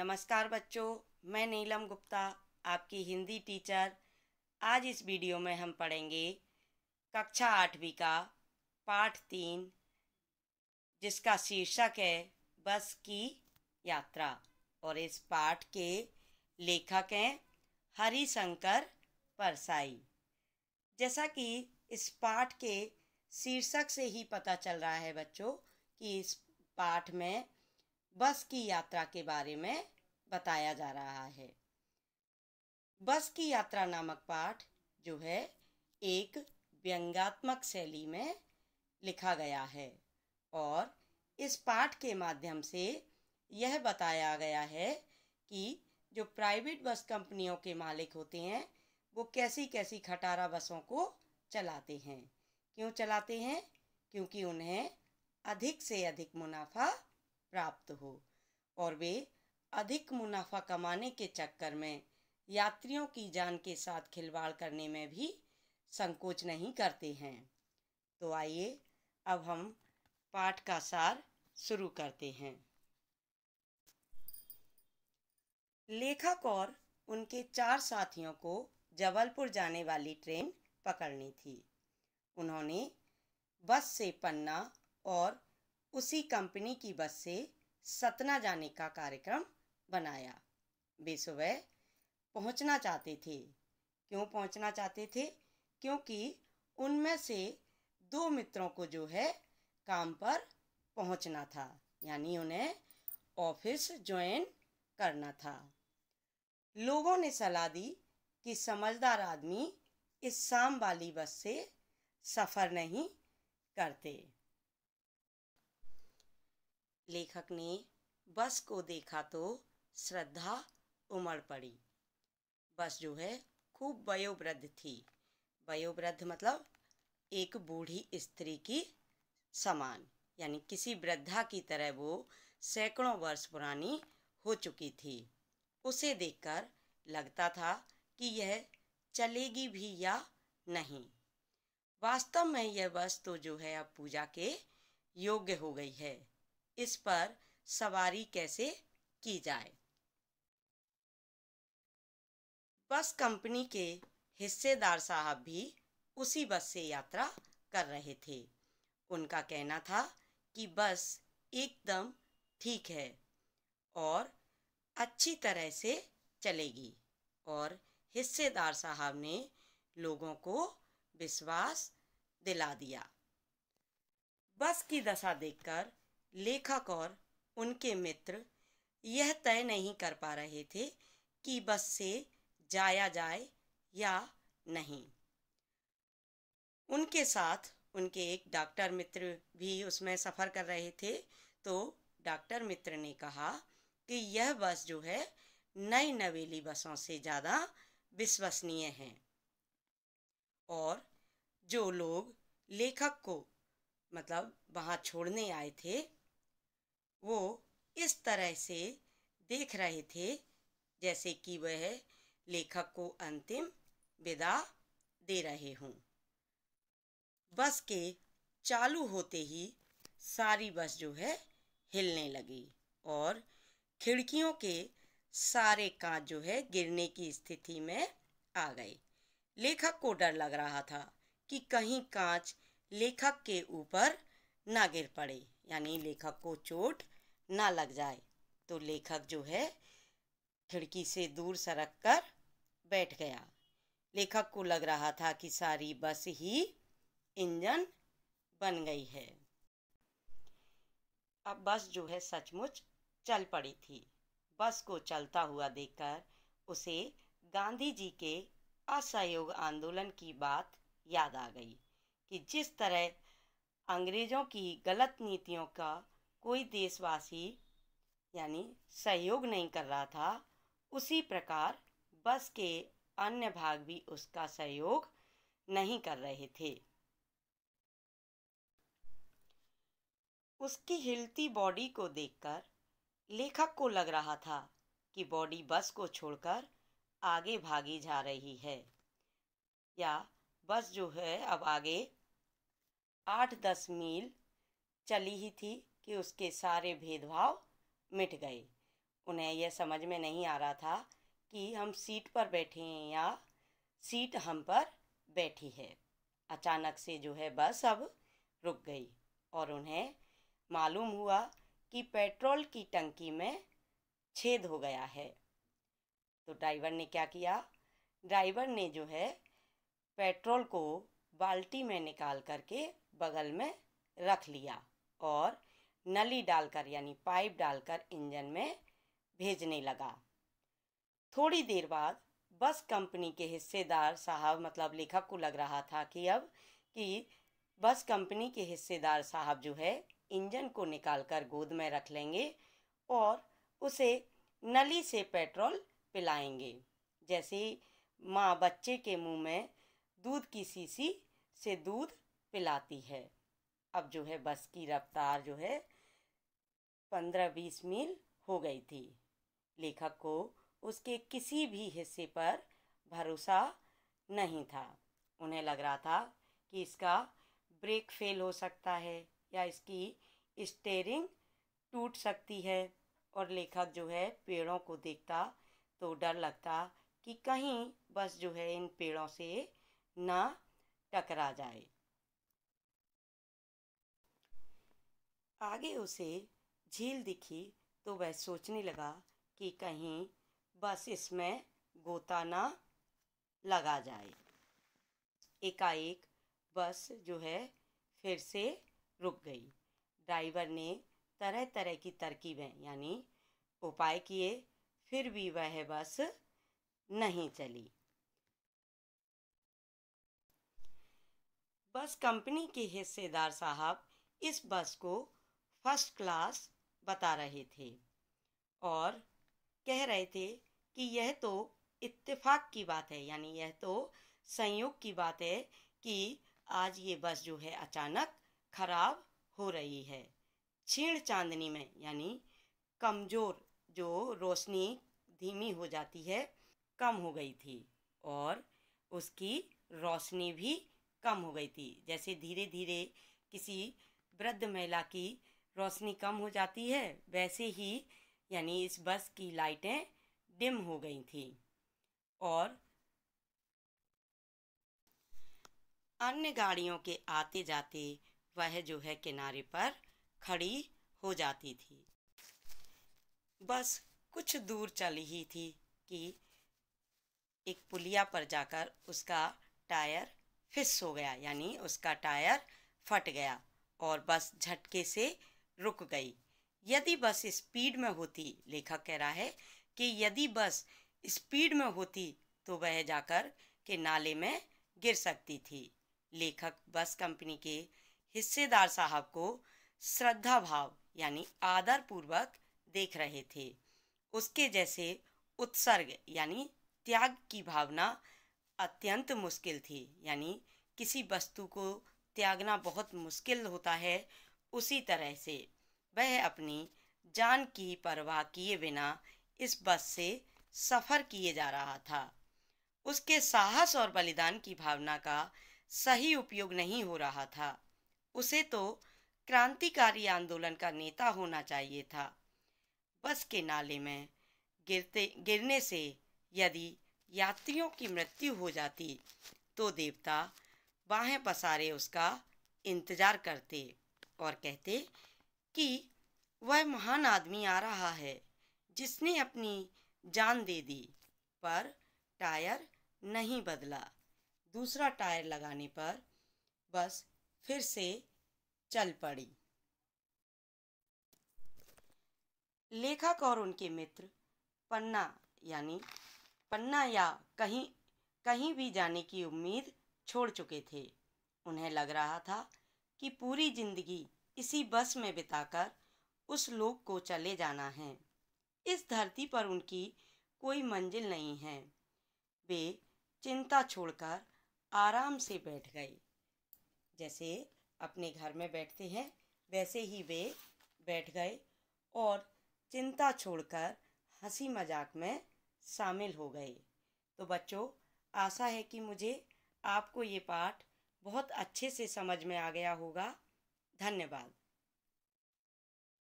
नमस्कार बच्चों मैं नीलम गुप्ता आपकी हिंदी टीचर आज इस वीडियो में हम पढ़ेंगे कक्षा आठवीं का पाठ तीन जिसका शीर्षक है बस की यात्रा और इस पाठ के लेखक हैं हरी शंकर परसाई जैसा कि इस पाठ के शीर्षक से ही पता चल रहा है बच्चों कि इस पाठ में बस की यात्रा के बारे में बताया जा रहा है बस की यात्रा नामक पाठ जो है एक व्यंगात्मक शैली में लिखा गया है और इस पाठ के माध्यम से यह बताया गया है कि जो प्राइवेट बस कंपनियों के मालिक होते हैं वो कैसी कैसी खटारा बसों को चलाते हैं क्यों चलाते हैं क्योंकि उन्हें अधिक से अधिक मुनाफा प्राप्त हो और वे अधिक मुनाफा कमाने के चक्कर में यात्रियों की जान के साथ खिलवाड़ करने में भी संकोच नहीं करते हैं तो आइए अब हम पाठ का सार शुरू करते हैं लेखक और उनके चार साथियों को जबलपुर जाने वाली ट्रेन पकड़नी थी उन्होंने बस से पन्ना और उसी कंपनी की बस से सतना जाने का कार्यक्रम बनाया वे सुबह पहुंचना चाहते थे क्यों पहुंचना चाहते थे क्योंकि उनमें से दो मित्रों को जो है काम पर पहुंचना था यानी उन्हें ऑफिस ज्वाइन करना था लोगों ने सलाह दी कि समझदार आदमी इस शाम वाली बस से सफ़र नहीं करते लेखक ने बस को देखा तो श्रद्धा उमड़ पड़ी बस जो है खूब वयोवृद्ध थी वयोवृद्ध मतलब एक बूढ़ी स्त्री की समान यानी किसी वृद्धा की तरह वो सैकड़ों वर्ष पुरानी हो चुकी थी उसे देखकर लगता था कि यह चलेगी भी या नहीं वास्तव में यह बस तो जो है अब पूजा के योग्य हो गई है इस पर सवारी कैसे की जाए बस कंपनी के हिस्सेदार साहब भी उसी बस से यात्रा कर रहे थे उनका कहना था कि बस एकदम ठीक है और अच्छी तरह से चलेगी और हिस्सेदार साहब ने लोगों को विश्वास दिला दिया बस की दशा देखकर लेखक और उनके मित्र यह तय नहीं कर पा रहे थे कि बस से जाया जाए या नहीं उनके साथ उनके एक डॉक्टर मित्र भी उसमें सफ़र कर रहे थे तो डॉक्टर मित्र ने कहा कि यह बस जो है नई नवेली बसों से ज़्यादा विश्वसनीय है और जो लोग लेखक को मतलब वहाँ छोड़ने आए थे वो इस तरह से देख रहे थे जैसे कि वह लेखक को अंतिम विदा दे रहे हों बस के चालू होते ही सारी बस जो है हिलने लगी और खिड़कियों के सारे कांच जो है गिरने की स्थिति में आ गए लेखक को डर लग रहा था कि कहीं कांच लेखक के ऊपर ना गिर पड़े यानी लेखक को चोट ना लग जाए तो लेखक जो है खिड़की से दूर सरक कर बैठ गया लेखक को लग रहा था कि सारी बस ही इंजन बन गई है अब बस जो है सचमुच चल पड़ी थी बस को चलता हुआ देखकर उसे गांधी जी के असहयोग आंदोलन की बात याद आ गई कि जिस तरह अंग्रेज़ों की गलत नीतियों का कोई देशवासी यानी सहयोग नहीं कर रहा था उसी प्रकार बस के अन्य भाग भी उसका सहयोग नहीं कर रहे थे उसकी हिलती बॉडी को देखकर लेखक को लग रहा था कि बॉडी बस को छोड़कर आगे भागी जा रही है या बस जो है अब आगे आठ दस मील चली ही थी कि उसके सारे भेदभाव मिट गए उन्हें यह समझ में नहीं आ रहा था कि हम सीट पर बैठे हैं या सीट हम पर बैठी है अचानक से जो है बस अब रुक गई और उन्हें मालूम हुआ कि पेट्रोल की टंकी में छेद हो गया है तो ड्राइवर ने क्या किया ड्राइवर ने जो है पेट्रोल को बाल्टी में निकाल करके बगल में रख लिया और नली डालकर यानी पाइप डालकर इंजन में भेजने लगा थोड़ी देर बाद बस कंपनी के हिस्सेदार साहब मतलब लेखक को लग रहा था कि अब कि बस कंपनी के हिस्सेदार साहब जो है इंजन को निकालकर गोद में रख लेंगे और उसे नली से पेट्रोल पिलाएंगे जैसे माँ बच्चे के मुंह में दूध की सीसी से दूध पिलाती है अब जो है बस की रफ्तार जो है पंद्रह बीस मील हो गई थी लेखक को उसके किसी भी हिस्से पर भरोसा नहीं था उन्हें लग रहा था कि इसका ब्रेक फेल हो सकता है या इसकी स्टेयरिंग टूट सकती है और लेखक जो है पेड़ों को देखता तो डर लगता कि कहीं बस जो है इन पेड़ों से ना टकरा जाए आगे उसे झील दिखी तो वह सोचने लगा कि कहीं बस इसमें गोता ना लगा जाए एकाएक बस जो है फिर से रुक गई ड्राइवर ने तरह तरह की तरकीबें यानी उपाय किए फिर भी वह बस नहीं चली बस कंपनी के हिस्सेदार साहब इस बस को फर्स्ट क्लास बता रहे थे और कह रहे थे कि यह तो इत्तेफाक की बात है यानी यह तो संयोग की बात है कि आज ये बस जो है अचानक खराब हो रही है छीण चांदनी में यानी कमज़ोर जो रोशनी धीमी हो जाती है कम हो गई थी और उसकी रोशनी भी कम हो गई थी जैसे धीरे धीरे किसी वृद्ध महिला की रोशनी कम हो जाती है वैसे ही यानी इस बस की लाइटें डिम हो गई थी और अन्य गाड़ियों के आते जाते वह जो है किनारे पर खड़ी हो जाती थी बस कुछ दूर चली ही थी कि एक पुलिया पर जाकर उसका टायर फिस हो गया यानी उसका टायर फट गया और बस झटके से रुक गई यदि बस स्पीड में होती लेखक कह रहा है कि यदि बस स्पीड में होती तो वह जाकर के नाले में गिर सकती थी लेखक बस कंपनी के हिस्सेदार साहब को श्रद्धा भाव यानी आदर पूर्वक देख रहे थे उसके जैसे उत्सर्ग यानी त्याग की भावना अत्यंत मुश्किल थी यानी किसी वस्तु को त्यागना बहुत मुश्किल होता है उसी तरह से वह अपनी जान की परवाह किए बिना इस बस से सफ़र किए जा रहा था उसके साहस और बलिदान की भावना का सही उपयोग नहीं हो रहा था उसे तो क्रांतिकारी आंदोलन का नेता होना चाहिए था बस के नाले में गिरते गिरने से यदि यात्रियों की मृत्यु हो जाती तो देवता बाहें पसारे उसका इंतजार करते और कहते कि वह महान आदमी आ रहा है जिसने अपनी जान दे दी पर टायर नहीं बदला दूसरा टायर लगाने पर बस फिर से चल पड़ी लेखक और उनके मित्र पन्ना यानी पन्ना या कहीं कहीं भी जाने की उम्मीद छोड़ चुके थे उन्हें लग रहा था कि पूरी जिंदगी इसी बस में बिताकर उस लोक को चले जाना है इस धरती पर उनकी कोई मंजिल नहीं है वे चिंता छोड़कर आराम से बैठ गए जैसे अपने घर में बैठते हैं वैसे ही वे बैठ गए और चिंता छोड़कर हंसी मजाक में शामिल हो गए तो बच्चों आशा है कि मुझे आपको ये पाठ बहुत अच्छे से समझ में आ गया होगा धन्यवाद